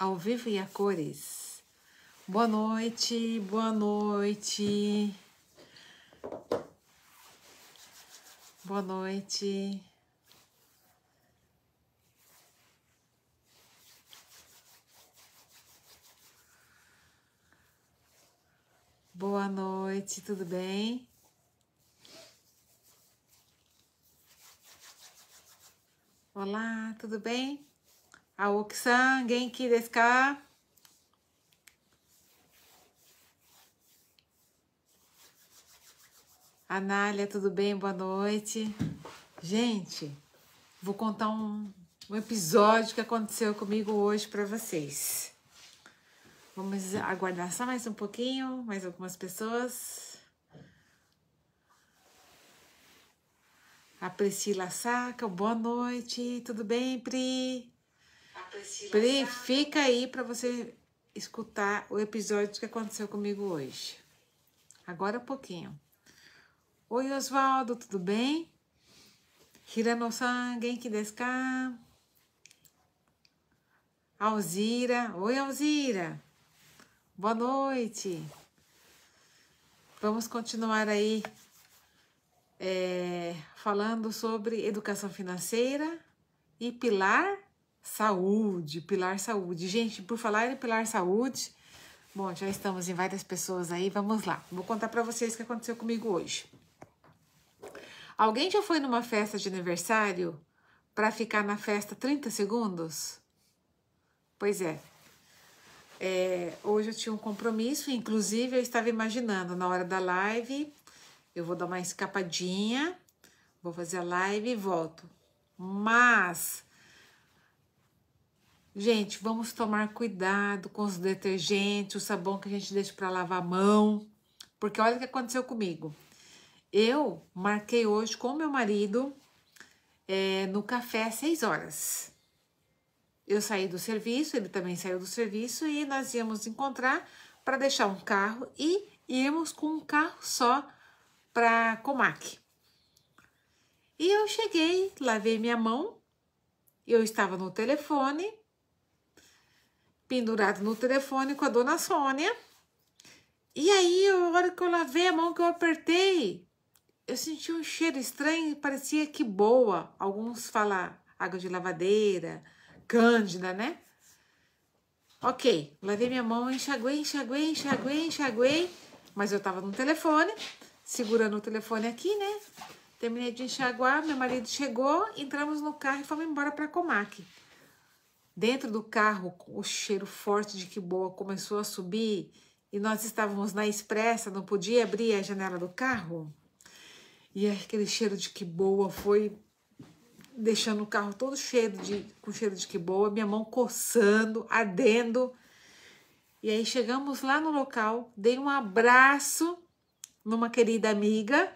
ao vivo e a cores. Boa noite, boa noite. Boa noite. Boa noite, tudo bem? Olá, tudo bem? 青木さん、元気ですか Anália, tudo bem? Boa noite. Gente, vou contar um, um episódio que aconteceu comigo hoje para vocês. Vamos aguardar só mais um pouquinho, mais algumas pessoas. A Priscila Saca, boa noite. Tudo bem, Pri? Pri, fica aí para você escutar o episódio que aconteceu comigo hoje. Agora um pouquinho. Oi, Oswaldo, tudo bem? Hirano-san, genki desu Alzira. Oi, Alzira. Boa noite. Vamos continuar aí é, falando sobre educação financeira e pilar saúde, pilar saúde. Gente, por falar em pilar saúde, bom, já estamos em várias pessoas aí, vamos lá. Vou contar para vocês o que aconteceu comigo hoje. Alguém já foi numa festa de aniversário para ficar na festa 30 segundos? Pois é. é. Hoje eu tinha um compromisso, inclusive eu estava imaginando na hora da live, eu vou dar uma escapadinha, vou fazer a live e volto. Mas Gente, vamos tomar cuidado com os detergentes, o sabão que a gente deixa para lavar a mão, porque olha o que aconteceu comigo. Eu marquei hoje com meu marido é, no café às 6 horas. Eu saí do serviço, ele também saiu do serviço e nós íamos encontrar para deixar um carro e íamos com um carro só para Comac. E eu cheguei, lavei minha mão, eu estava no telefone pendurado no telefone com a dona Sônia. E aí, a hora que eu lavei a mão que eu apertei, eu senti um cheiro estranho e parecia que boa. Alguns falam água de lavadeira, cândida, né? Ok, lavei minha mão, enxaguei, enxaguei, enxaguei, enxaguei. Mas eu tava no telefone, segurando o telefone aqui, né? Terminei de enxaguar, meu marido chegou, entramos no carro e fomos embora para Comac. Dentro do carro, o cheiro forte de quiboa começou a subir e nós estávamos na expressa, não podia abrir a janela do carro. E aquele cheiro de quiboa foi deixando o carro todo cheio de com cheiro de quiboa, minha mão coçando, ardendo. E aí chegamos lá no local, dei um abraço numa querida amiga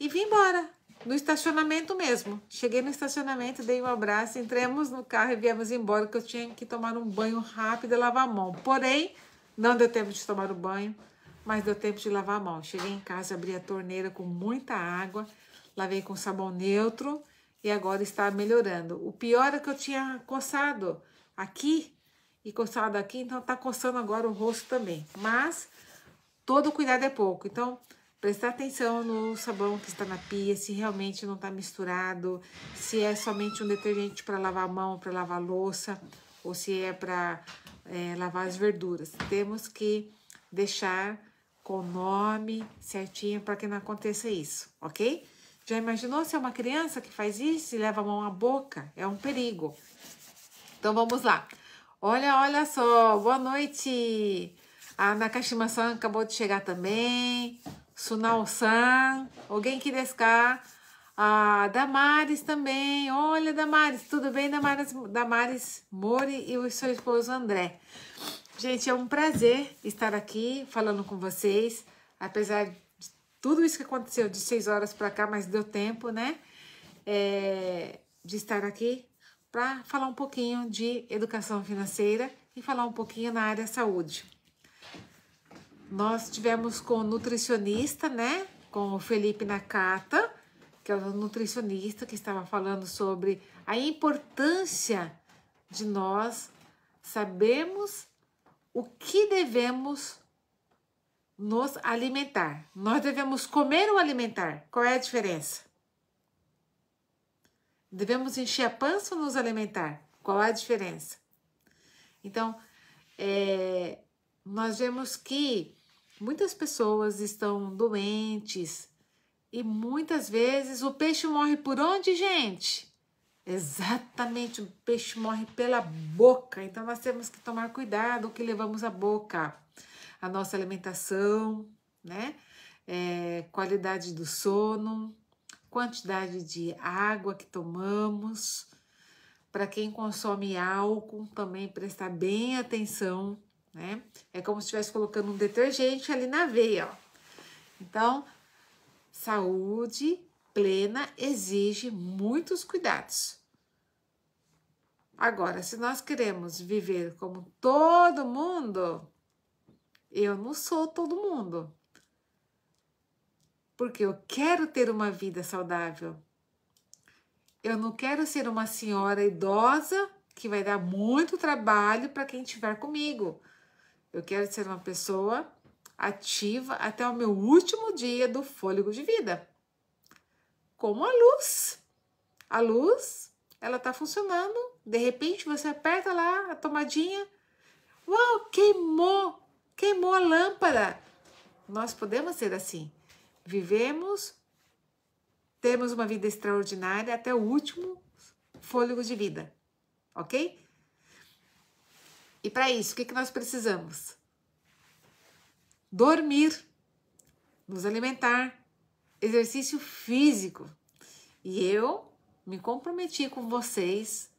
e vim embora no estacionamento mesmo. Cheguei no estacionamento, dei um abraço, entramos no carro e viemos embora, que eu tinha que tomar um banho rápido e lavar a mão. Porém, não deu tempo de tomar o banho, mas deu tempo de lavar a mão. Cheguei em casa, abri a torneira com muita água, lavei com sabão neutro e agora está melhorando. O pior é que eu tinha coçado aqui e coçado aqui, então tá coçando agora o rosto também. Mas todo cuidado é pouco. Então, Prestar atenção no sabão que está na pia, se realmente não está misturado, se é somente um detergente para lavar a mão, para lavar a louça, ou se é para é, lavar as verduras. Temos que deixar com o nome certinho para que não aconteça isso, ok? Já imaginou se é uma criança que faz isso e leva a mão à boca? É um perigo. Então vamos lá. Olha, olha só, boa noite. A Nakashima-san acabou de chegar também. Sunal-san, alguém que desca, a Damares também. Olha, Damares, tudo bem? Damares, Damares Mori e o seu esposo André. Gente, é um prazer estar aqui falando com vocês. Apesar de tudo isso que aconteceu de seis horas para cá, mas deu tempo, né? É, de estar aqui para falar um pouquinho de educação financeira e falar um pouquinho na área saúde. Nós tivemos com o nutricionista, né? Com o Felipe Nakata, que é o nutricionista que estava falando sobre a importância de nós sabermos o que devemos nos alimentar. Nós devemos comer ou alimentar? Qual é a diferença? Devemos encher a pança ou nos alimentar? Qual é a diferença? Então, é, nós vemos que Muitas pessoas estão doentes e muitas vezes o peixe morre por onde, gente? Exatamente, o peixe morre pela boca. Então nós temos que tomar cuidado o que levamos à boca, a nossa alimentação, né? É, qualidade do sono, quantidade de água que tomamos. Para quem consome álcool, também prestar bem atenção né? É como se estivesse colocando um detergente ali na veia, ó. Então, saúde plena exige muitos cuidados. Agora, se nós queremos viver como todo mundo, eu não sou todo mundo. Porque eu quero ter uma vida saudável. Eu não quero ser uma senhora idosa que vai dar muito trabalho para quem estiver comigo. Eu quero ser uma pessoa ativa até o meu último dia do fôlego de vida. Como a luz. A luz, ela tá funcionando. De repente você aperta lá a tomadinha. Uau, queimou! Queimou a lâmpada. Nós podemos ser assim. Vivemos, temos uma vida extraordinária até o último fôlego de vida. OK? E para isso, o que, que nós precisamos? Dormir, nos alimentar, exercício físico. E eu me comprometi com vocês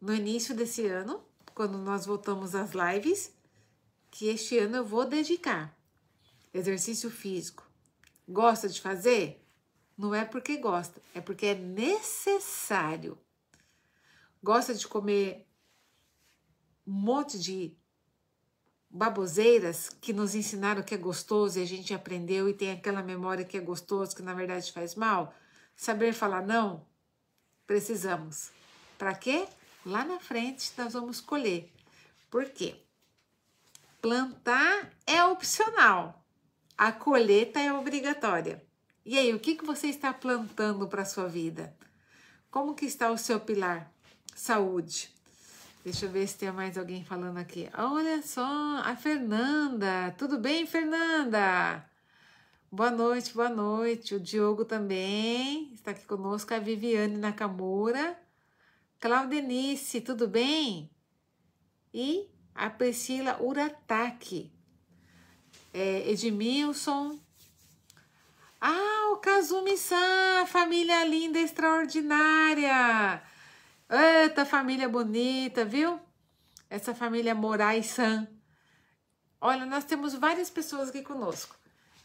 no início desse ano, quando nós voltamos às lives, que este ano eu vou dedicar exercício físico. Gosta de fazer? Não é porque gosta, é porque é necessário. Gosta de comer um monte de baboseiras que nos ensinaram que é gostoso e a gente aprendeu e tem aquela memória que é gostoso, que na verdade faz mal. Saber falar não, precisamos. Para quê? Lá na frente nós vamos colher. Por quê? Plantar é opcional, a colheita é obrigatória. E aí, o que, que você está plantando para a sua vida? Como que está o seu pilar? Saúde. Deixa eu ver se tem mais alguém falando aqui. Olha só, a Fernanda. Tudo bem, Fernanda? Boa noite, boa noite. O Diogo também está aqui conosco. A Viviane Nakamura. Claudenice, tudo bem? E a Priscila Urataki, É, Edmilson. Ah, o Kazumi-san, família linda, extraordinária. Eita família bonita, viu? Essa família Moraes San. Olha, nós temos várias pessoas aqui conosco.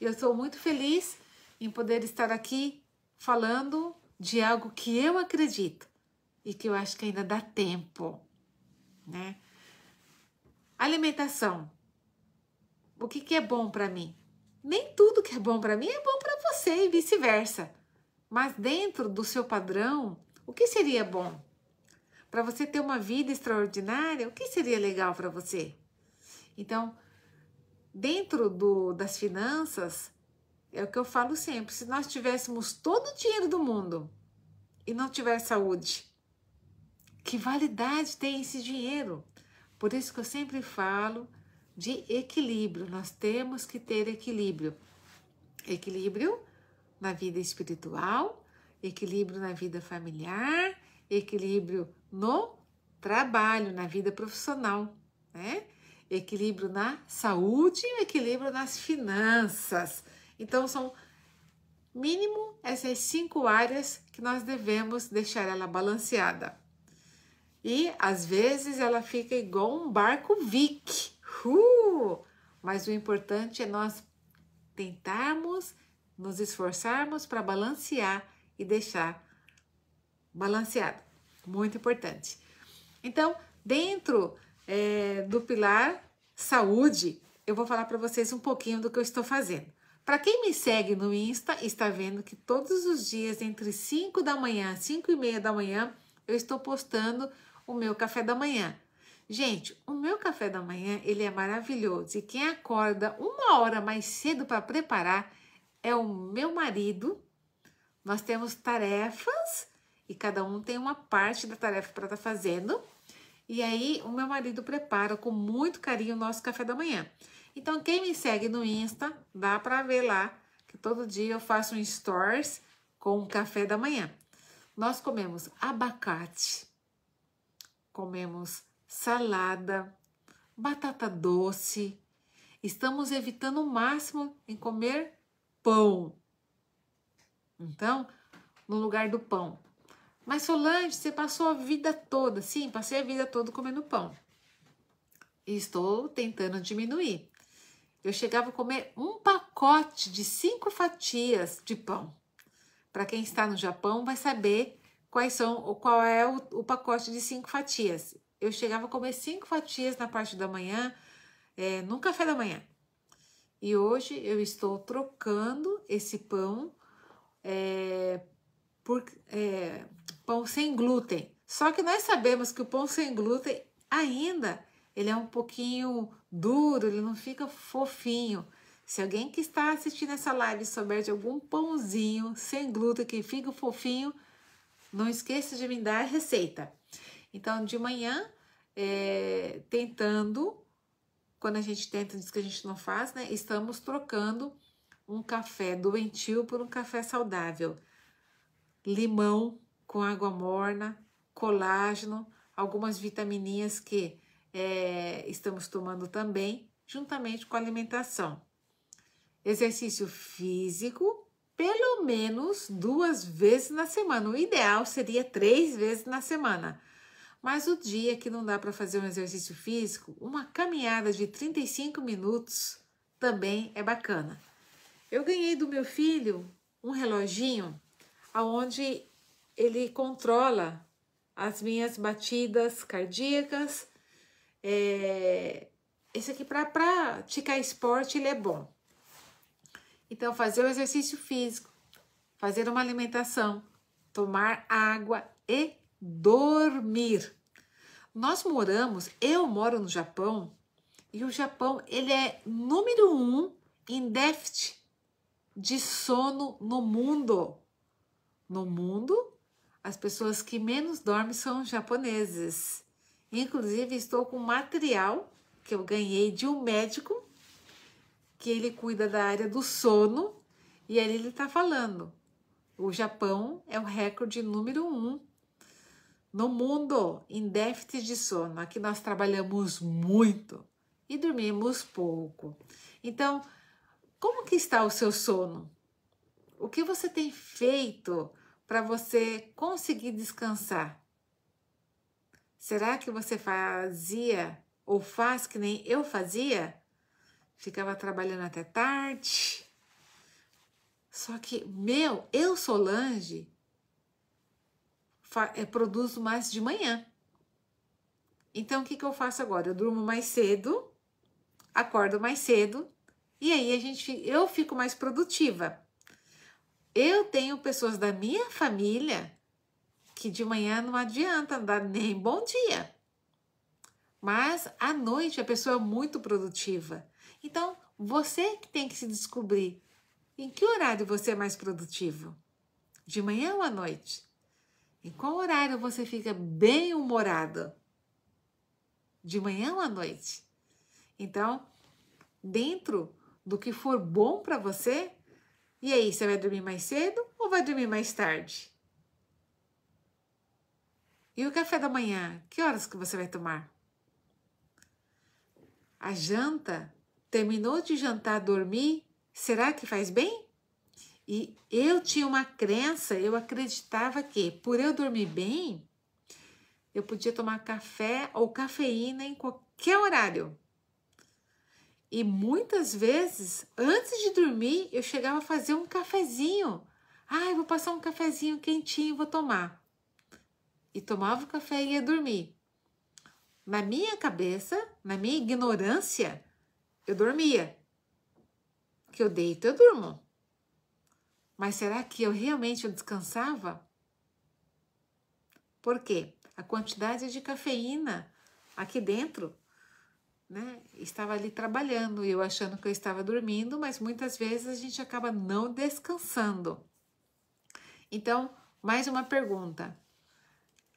E eu estou muito feliz em poder estar aqui falando de algo que eu acredito e que eu acho que ainda dá tempo, né? Alimentação. O que, que é bom para mim? Nem tudo que é bom para mim é bom para você e vice-versa. Mas dentro do seu padrão, o que seria bom? Para você ter uma vida extraordinária, o que seria legal para você? Então, dentro do, das finanças, é o que eu falo sempre: se nós tivéssemos todo o dinheiro do mundo e não tiver saúde, que validade tem esse dinheiro? Por isso que eu sempre falo de equilíbrio. Nós temos que ter equilíbrio. Equilíbrio na vida espiritual, equilíbrio na vida familiar, equilíbrio no trabalho, na vida profissional, né? Equilíbrio na saúde e equilíbrio nas finanças. Então, são mínimo essas cinco áreas que nós devemos deixar ela balanceada. E às vezes ela fica igual um barco Vic. Uh! Mas o importante é nós tentarmos nos esforçarmos para balancear e deixar balanceado, muito importante. Então, dentro é, do pilar saúde, eu vou falar para vocês um pouquinho do que eu estou fazendo. Para quem me segue no Insta, está vendo que todos os dias, entre 5 da manhã e 5 e meia da manhã, eu estou postando o meu café da manhã. Gente, o meu café da manhã, ele é maravilhoso. E quem acorda uma hora mais cedo para preparar é o meu marido. Nós temos tarefas e cada um tem uma parte da tarefa para estar tá fazendo. E aí o meu marido prepara com muito carinho o nosso café da manhã. Então quem me segue no Insta, dá para ver lá que todo dia eu faço um stories com o café da manhã. Nós comemos abacate, comemos salada, batata doce. Estamos evitando o máximo em comer pão. Então, no lugar do pão, mas Solange, você passou a vida toda, sim, passei a vida toda comendo pão. E estou tentando diminuir. Eu chegava a comer um pacote de cinco fatias de pão. Para quem está no Japão, vai saber quais são, qual é o, o, pacote de cinco fatias. Eu chegava a comer cinco fatias na parte da manhã, é, no café da manhã. E hoje eu estou trocando esse pão é, por, é, pão sem glúten. Só que nós sabemos que o pão sem glúten ainda ele é um pouquinho duro, ele não fica fofinho. Se alguém que está assistindo essa live souber de algum pãozinho sem glúten que fica fofinho, não esqueça de me dar a receita. Então, de manhã, é, tentando, quando a gente tenta, diz que a gente não faz, né? Estamos trocando um café doentio por um café saudável. Limão com água morna, colágeno, algumas vitamininhas que é, estamos tomando também, juntamente com a alimentação. Exercício físico, pelo menos duas vezes na semana. O ideal seria três vezes na semana. Mas o dia que não dá para fazer um exercício físico, uma caminhada de 35 minutos também é bacana. Eu ganhei do meu filho um reloginho aonde ele controla as minhas batidas cardíacas. É, esse aqui para praticar esporte ele é bom. Então fazer o exercício físico, fazer uma alimentação, tomar água e dormir. Nós moramos, eu moro no Japão e o Japão ele é número um em déficit de sono no mundo. No mundo as pessoas que menos dormem são japoneses. Inclusive, estou com material que eu ganhei de um médico que ele cuida da área do sono e ele está falando. O Japão é o recorde número um no mundo em déficit de sono. Aqui nós trabalhamos muito e dormimos pouco. Então, como que está o seu sono? O que você tem feito? para você conseguir descansar? Será que você fazia ou faz que nem eu fazia? Ficava trabalhando até tarde. Só que, meu, eu Solange Lange, eh, produzo mais de manhã. Então, o que, que eu faço agora? Eu durmo mais cedo, acordo mais cedo, e aí a gente, eu fico mais produtiva. Eu tenho pessoas da minha família que de manhã não adianta dar nem bom dia. Mas à noite a pessoa é muito produtiva. Então, você que tem que se descobrir em que horário você é mais produtivo? De manhã ou à noite? Em qual horário você fica bem humorado? De manhã ou à noite? Então, dentro do que for bom para você, e aí, você vai dormir mais cedo ou vai dormir mais tarde? E o café da manhã, que horas que você vai tomar? A janta, terminou de jantar, dormir, será que faz bem? E eu tinha uma crença, eu acreditava que por eu dormir bem, eu podia tomar café ou cafeína em qualquer horário. E muitas vezes, antes de dormir, eu chegava a fazer um cafezinho. Ah, eu vou passar um cafezinho quentinho, vou tomar. E tomava o café e ia dormir. Na minha cabeça, na minha ignorância, eu dormia. Que eu deito, eu durmo. Mas será que eu realmente descansava? Por quê? A quantidade de cafeína aqui dentro né? Estava ali trabalhando e eu achando que eu estava dormindo, mas muitas vezes a gente acaba não descansando. Então, mais uma pergunta.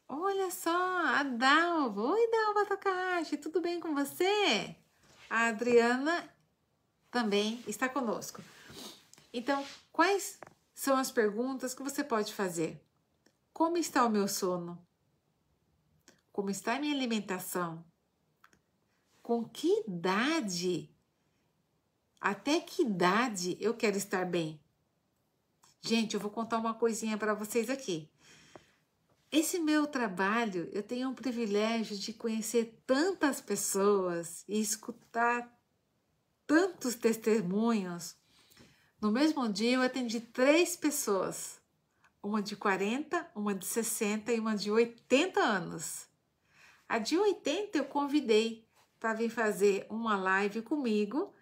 Olha só, a Dalva. Oi, Dalva Takahashi, tudo bem com você? A Adriana também está conosco. Então, quais são as perguntas que você pode fazer? Como está o meu sono? Como está a minha alimentação? com que idade? Até que idade eu quero estar bem? Gente, eu vou contar uma coisinha para vocês aqui. Esse meu trabalho, eu tenho o privilégio de conhecer tantas pessoas e escutar tantos testemunhos. No mesmo dia, eu atendi três pessoas: uma de 40, uma de 60 e uma de 80 anos. A de 80 eu convidei para vir fazer uma live comigo.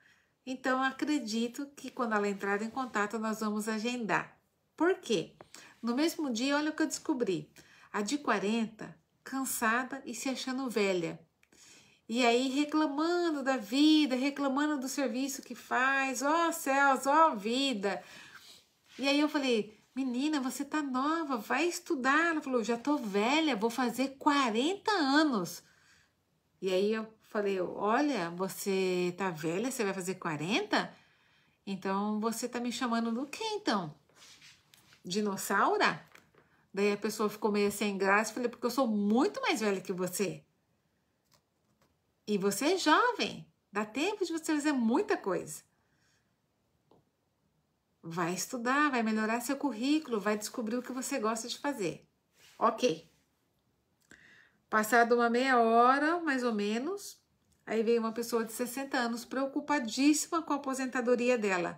Então, acredito que quando ela entrar em contato, nós vamos agendar. Por quê? No mesmo dia, olha o que eu descobri. A de 40, cansada e se achando velha. E aí reclamando da vida, reclamando do serviço que faz. Ó oh, céus, ó oh, vida. E aí eu falei, menina, você tá nova, vai estudar. Ela falou, já tô velha, vou fazer 40 anos. E aí eu falei: Olha, você tá velha, você vai fazer 40? Então você tá me chamando do que então? Dinossauro? Daí a pessoa ficou meio sem graça. Falei: Porque eu sou muito mais velha que você. E você é jovem. Dá tempo de você fazer muita coisa. Vai estudar, vai melhorar seu currículo, vai descobrir o que você gosta de fazer. Ok. Passado uma meia hora, mais ou menos, Aí veio uma pessoa de 60 anos preocupadíssima com a aposentadoria dela.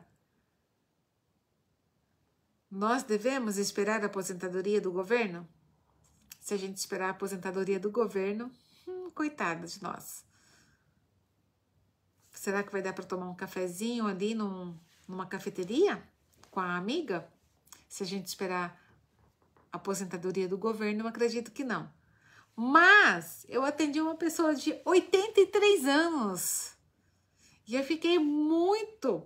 Nós devemos esperar a aposentadoria do governo? Se a gente esperar a aposentadoria do governo, hum, coitada de nós. Será que vai dar para tomar um cafezinho ali num, numa cafeteria com a amiga? Se a gente esperar a aposentadoria do governo, eu acredito que não. Mas eu atendi uma pessoa de 83 anos e eu fiquei muito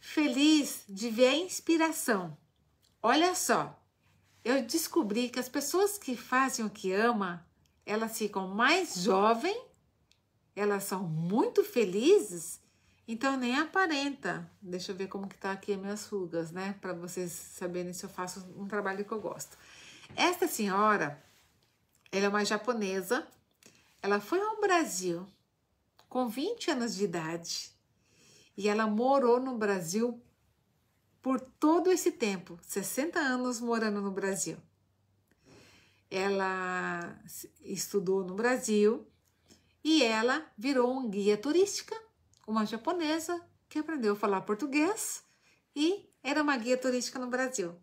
feliz de ver a inspiração. Olha só, eu descobri que as pessoas que fazem o que ama, elas ficam mais jovens, elas são muito felizes, então nem aparenta. Deixa eu ver como que tá aqui as minhas rugas, né? Para vocês saberem se eu faço um trabalho que eu gosto. Esta senhora, ela é uma japonesa. Ela foi ao Brasil com 20 anos de idade e ela morou no Brasil por todo esse tempo 60 anos morando no Brasil. Ela estudou no Brasil e ela virou um guia turística, uma japonesa que aprendeu a falar português e era uma guia turística no Brasil.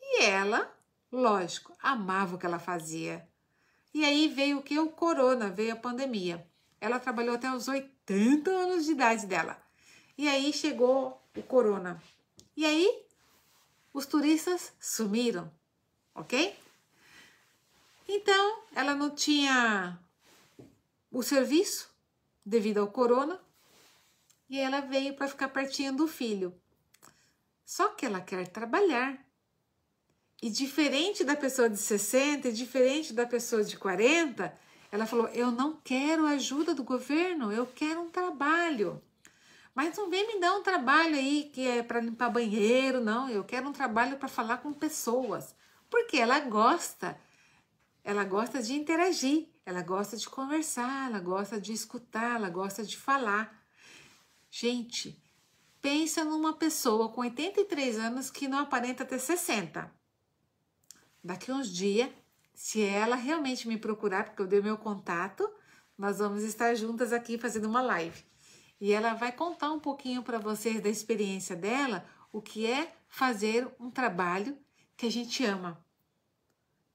E ela, lógico, amava o que ela fazia. E aí veio o que? O corona, veio a pandemia. Ela trabalhou até os 80 anos de idade dela. E aí chegou o corona. E aí os turistas sumiram, ok? Então ela não tinha o serviço devido ao corona e ela veio para ficar pertinho do filho. Só que ela quer trabalhar. E diferente da pessoa de 60, e diferente da pessoa de 40, ela falou: Eu não quero ajuda do governo, eu quero um trabalho. Mas não vem me dar um trabalho aí que é para limpar banheiro, não. Eu quero um trabalho para falar com pessoas. Porque ela gosta. Ela gosta de interagir, ela gosta de conversar, ela gosta de escutar, ela gosta de falar. Gente, pensa numa pessoa com 83 anos que não aparenta ter 60 daqui uns dias, se ela realmente me procurar, porque eu dei meu contato, nós vamos estar juntas aqui fazendo uma live. E ela vai contar um pouquinho para vocês da experiência dela, o que é fazer um trabalho que a gente ama.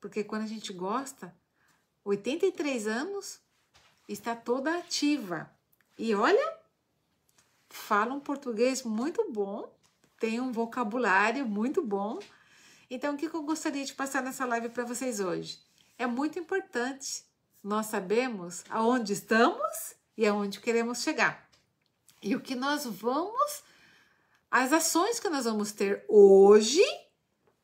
Porque quando a gente gosta, 83 anos está toda ativa. E olha, fala um português muito bom, tem um vocabulário muito bom então, o que eu gostaria de passar nessa live para vocês hoje? É muito importante nós sabemos aonde estamos e aonde queremos chegar. E o que nós vamos, as ações que nós vamos ter hoje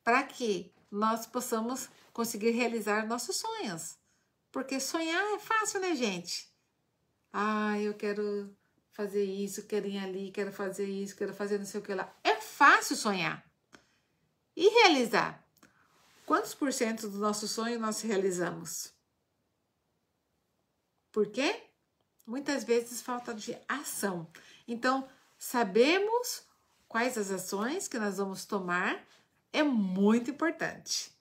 para que nós possamos conseguir realizar nossos sonhos. Porque sonhar é fácil, né, gente? Ah, eu quero fazer isso, quero ir ali, quero fazer isso, quero fazer não sei o que lá. É fácil sonhar. E realizar? Quantos por cento do nosso sonho nós realizamos? Por quê? Muitas vezes falta de ação. Então, sabemos quais as ações que nós vamos tomar é muito importante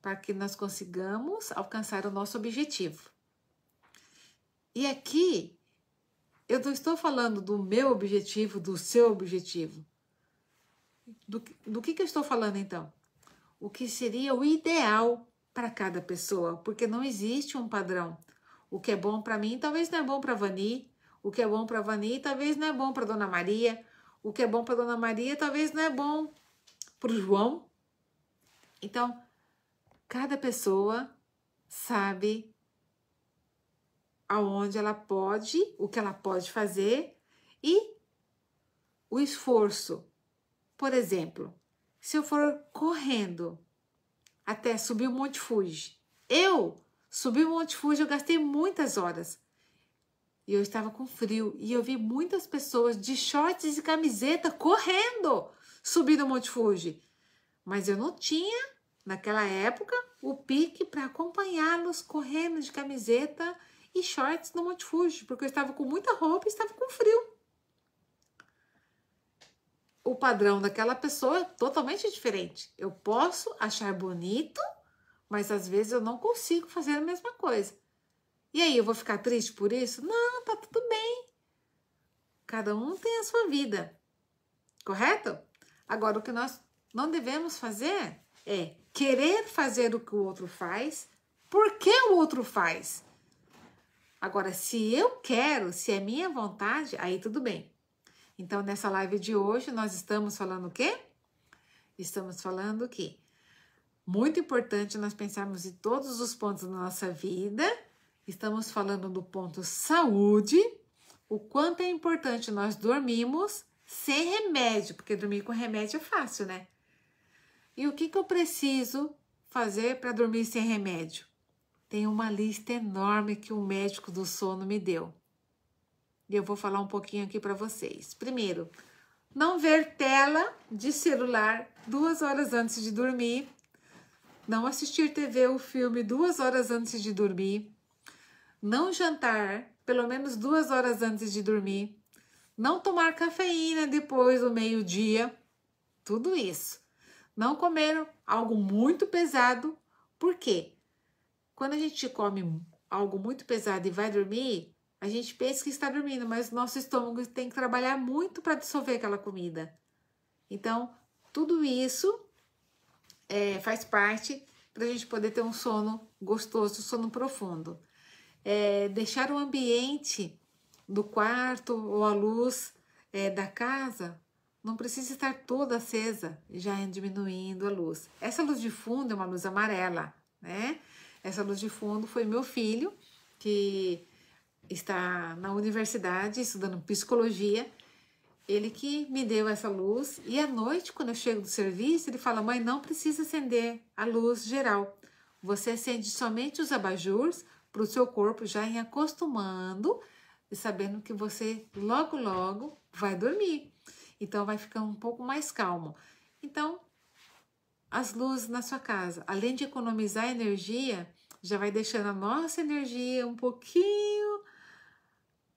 para que nós consigamos alcançar o nosso objetivo. E aqui eu não estou falando do meu objetivo, do seu objetivo. Do, do que, que eu estou falando então? O que seria o ideal para cada pessoa, porque não existe um padrão. O que é bom para mim talvez não é bom para Vani, o que é bom para Vani talvez não é bom para Dona Maria, o que é bom para Dona Maria talvez não é bom para o João. Então, cada pessoa sabe aonde ela pode, o que ela pode fazer e o esforço por exemplo, se eu for correndo até subir o Monte Fuji, eu subi o Monte Fuji, eu gastei muitas horas. E eu estava com frio e eu vi muitas pessoas de shorts e camiseta correndo subindo o Monte Fuji. Mas eu não tinha, naquela época, o pique para acompanhá-los correndo de camiseta e shorts no Monte Fuji, porque eu estava com muita roupa e estava com frio o padrão daquela pessoa é totalmente diferente. Eu posso achar bonito, mas às vezes eu não consigo fazer a mesma coisa. E aí, eu vou ficar triste por isso? Não, tá tudo bem. Cada um tem a sua vida, correto? Agora, o que nós não devemos fazer é querer fazer o que o outro faz, porque o outro faz. Agora, se eu quero, se é minha vontade, aí tudo bem. Então, nessa live de hoje, nós estamos falando o quê? Estamos falando que muito importante nós pensarmos em todos os pontos da nossa vida. Estamos falando do ponto saúde, o quanto é importante nós dormirmos sem remédio, porque dormir com remédio é fácil, né? E o que, que eu preciso fazer para dormir sem remédio? Tem uma lista enorme que o médico do sono me deu. E eu vou falar um pouquinho aqui para vocês. Primeiro, não ver tela de celular duas horas antes de dormir. Não assistir TV ou filme duas horas antes de dormir. Não jantar pelo menos duas horas antes de dormir. Não tomar cafeína depois do meio-dia. Tudo isso. Não comer algo muito pesado. Por quê? Quando a gente come algo muito pesado e vai dormir, a gente pensa que está dormindo, mas o nosso estômago tem que trabalhar muito para dissolver aquela comida. Então, tudo isso é, faz parte para a gente poder ter um sono gostoso, um sono profundo. É, deixar o ambiente do quarto ou a luz é, da casa não precisa estar toda acesa, já diminuindo a luz. Essa luz de fundo é uma luz amarela, né? Essa luz de fundo foi meu filho que está na universidade estudando psicologia. Ele que me deu essa luz. E à noite, quando eu chego do serviço, ele fala: Mãe, não precisa acender a luz geral. Você acende somente os abajurs para o seu corpo já ir acostumando e sabendo que você logo, logo vai dormir. Então, vai ficar um pouco mais calmo. Então, as luzes na sua casa, além de economizar energia, já vai deixando a nossa energia um pouquinho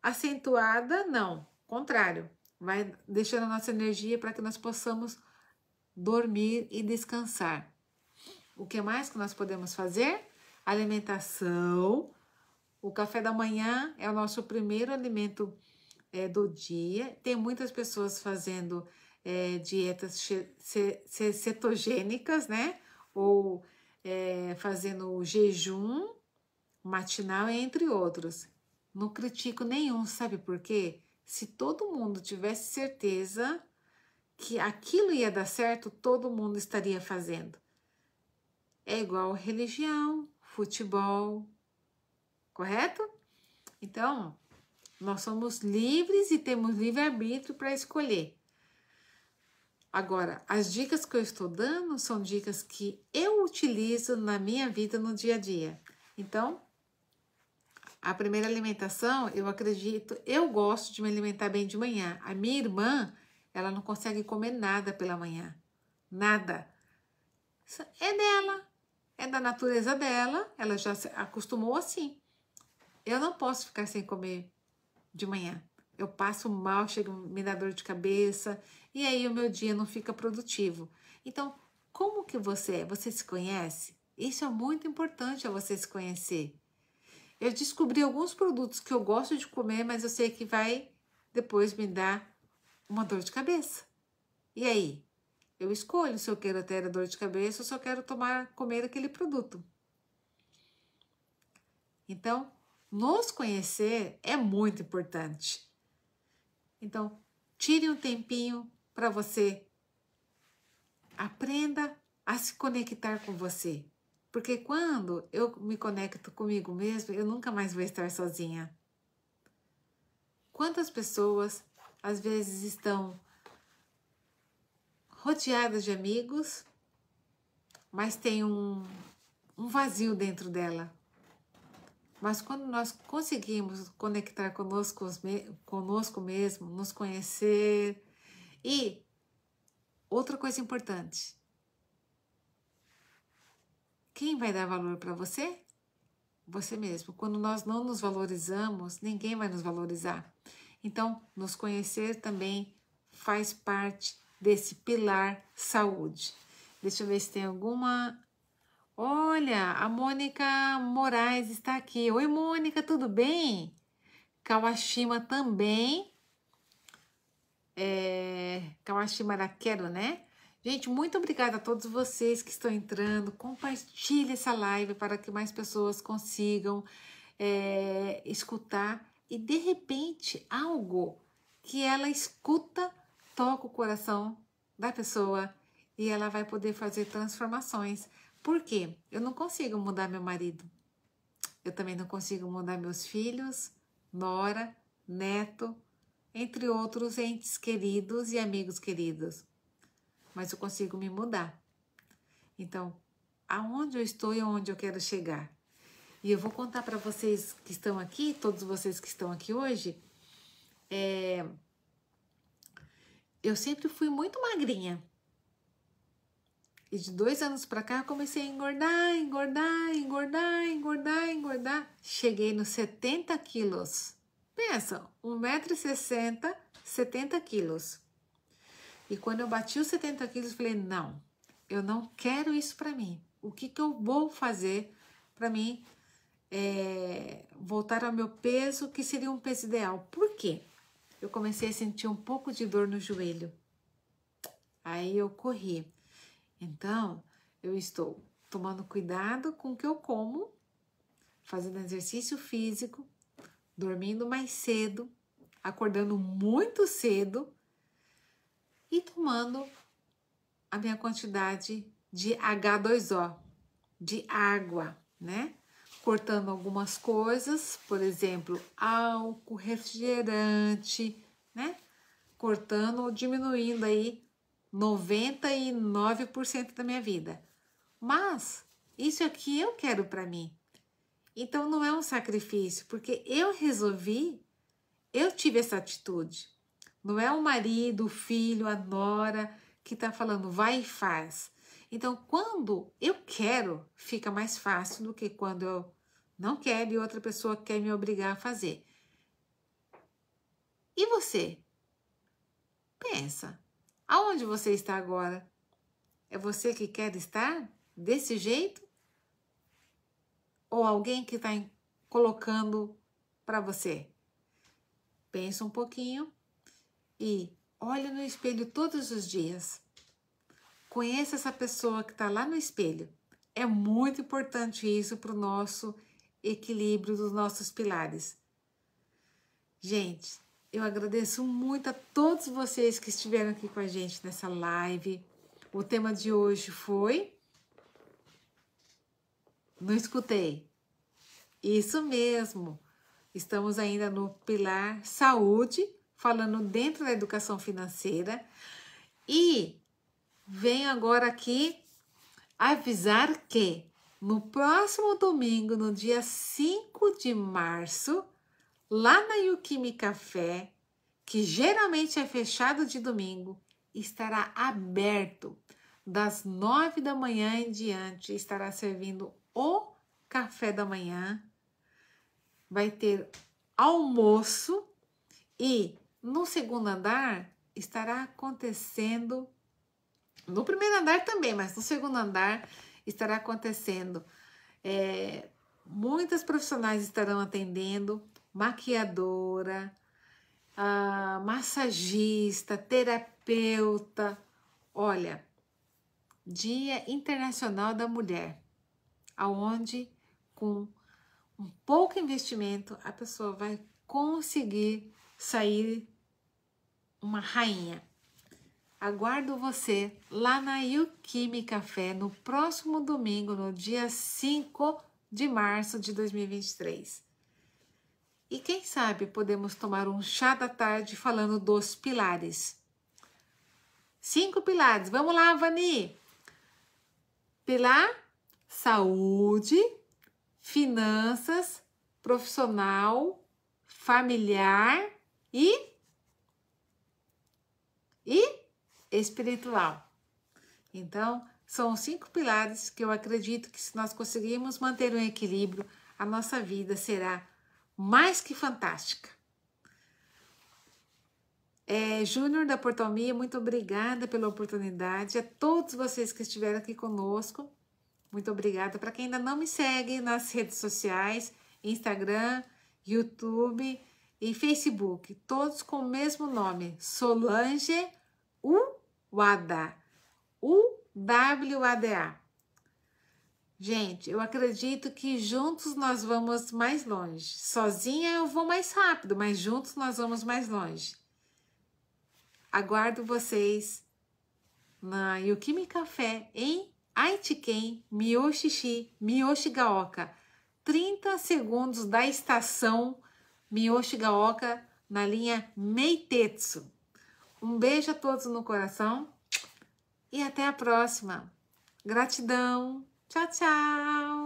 acentuada, não, contrário, vai deixando a nossa energia para que nós possamos dormir e descansar. O que mais que nós podemos fazer? Alimentação. O café da manhã é o nosso primeiro alimento é, do dia. Tem muitas pessoas fazendo é, dietas cetogênicas, né? Ou é, fazendo jejum matinal, entre outros. Não critico nenhum, sabe por quê? Se todo mundo tivesse certeza que aquilo ia dar certo, todo mundo estaria fazendo. É igual religião, futebol, correto? Então, nós somos livres e temos livre-arbítrio para escolher. Agora, as dicas que eu estou dando são dicas que eu utilizo na minha vida no dia a dia. Então, a primeira alimentação, eu acredito, eu gosto de me alimentar bem de manhã. A minha irmã, ela não consegue comer nada pela manhã. Nada. É dela, é da natureza dela, ela já se acostumou assim. Eu não posso ficar sem comer de manhã. Eu passo mal, chego, me dá dor de cabeça e aí o meu dia não fica produtivo. Então, como que você é? Você se conhece? Isso é muito importante a você se conhecer. Eu descobri alguns produtos que eu gosto de comer, mas eu sei que vai depois me dar uma dor de cabeça. E aí? Eu escolho se eu quero ter a dor de cabeça ou se eu quero tomar, comer aquele produto. Então, nos conhecer é muito importante. Então, tire um tempinho para você. Aprenda a se conectar com você. Porque quando eu me conecto comigo mesmo, eu nunca mais vou estar sozinha. Quantas pessoas às vezes estão rodeadas de amigos, mas tem um, um vazio dentro dela. Mas quando nós conseguimos conectar conosco, conosco mesmo, nos conhecer. E outra coisa importante, quem vai dar valor para você? Você mesmo. Quando nós não nos valorizamos, ninguém vai nos valorizar. Então, nos conhecer também faz parte desse pilar saúde. Deixa eu ver se tem alguma. Olha, a Mônica Moraes está aqui. Oi, Mônica, tudo bem? Kawashima também. É, Kawashima Quero, né? Gente, muito obrigada a todos vocês que estão entrando. Compartilhe essa live para que mais pessoas consigam é, escutar. E de repente, algo que ela escuta toca o coração da pessoa e ela vai poder fazer transformações. Por quê? Eu não consigo mudar meu marido. Eu também não consigo mudar meus filhos, nora, neto, entre outros entes queridos e amigos queridos mas eu consigo me mudar. Então, aonde eu estou e aonde eu quero chegar? E eu vou contar para vocês que estão aqui, todos vocês que estão aqui hoje, é... eu sempre fui muito magrinha. E de dois anos para cá eu comecei a engordar, engordar, engordar, engordar, engordar. Cheguei nos 70 quilos. Pensa, 1,60m, 70 quilos. E quando eu bati os 70 quilos, eu falei: não, eu não quero isso para mim. O que, que eu vou fazer para mim é, voltar ao meu peso, que seria um peso ideal? Por quê? Eu comecei a sentir um pouco de dor no joelho. Aí eu corri. Então, eu estou tomando cuidado com o que eu como, fazendo exercício físico, dormindo mais cedo, acordando muito cedo e tomando a minha quantidade de H2O, de água, né? Cortando algumas coisas, por exemplo, álcool, refrigerante, né? Cortando ou diminuindo aí 99% da minha vida. Mas isso é o que eu quero para mim. Então não é um sacrifício, porque eu resolvi, eu tive essa atitude. Não é o marido, o filho, a nora que está falando vai e faz. Então, quando eu quero, fica mais fácil do que quando eu não quero e outra pessoa quer me obrigar a fazer. E você? Pensa, aonde você está agora? É você que quer estar desse jeito? Ou alguém que está colocando para você? Pensa um pouquinho e olhe no espelho todos os dias. Conheça essa pessoa que está lá no espelho. É muito importante isso para o nosso equilíbrio dos nossos pilares. Gente, eu agradeço muito a todos vocês que estiveram aqui com a gente nessa live. O tema de hoje foi. Não escutei. Isso mesmo. Estamos ainda no pilar saúde, falando dentro da educação financeira. E venho agora aqui avisar que no próximo domingo, no dia 5 de março, lá na Yukimi Café, que geralmente é fechado de domingo, estará aberto das 9 da manhã em diante, estará servindo o café da manhã. Vai ter almoço e no segundo andar estará acontecendo, no primeiro andar também, mas no segundo andar estará acontecendo. É, muitas profissionais estarão atendendo, maquiadora, massagista, terapeuta. Olha, Dia Internacional da Mulher, aonde com um pouco investimento a pessoa vai conseguir sair uma rainha. Aguardo você lá na Yukimi Café no próximo domingo, no dia 5 de março de 2023. E quem sabe podemos tomar um chá da tarde falando dos pilares. Cinco pilares. Vamos lá, Vani. Pilar: saúde, finanças, profissional, familiar e e espiritual. Então, são os cinco pilares que eu acredito que, se nós conseguirmos manter um equilíbrio, a nossa vida será mais que fantástica. É, Júnior da Portalmia, muito obrigada pela oportunidade. A todos vocês que estiveram aqui conosco, muito obrigada. Para quem ainda não me segue nas redes sociais, Instagram, YouTube, e Facebook, todos com o mesmo nome, Solange Uwada. U-W-A-D-A. Gente, eu acredito que juntos nós vamos mais longe. Sozinha eu vou mais rápido, mas juntos nós vamos mais longe. Aguardo vocês na Yukimi Café em Aitiken, Miyoshishi, Miyoshi Gaoka. 30 segundos da estação Miyoshi Gaoka na linha Meitetsu. Um beijo a todos no coração e até a próxima. Gratidão. Tchau, tchau.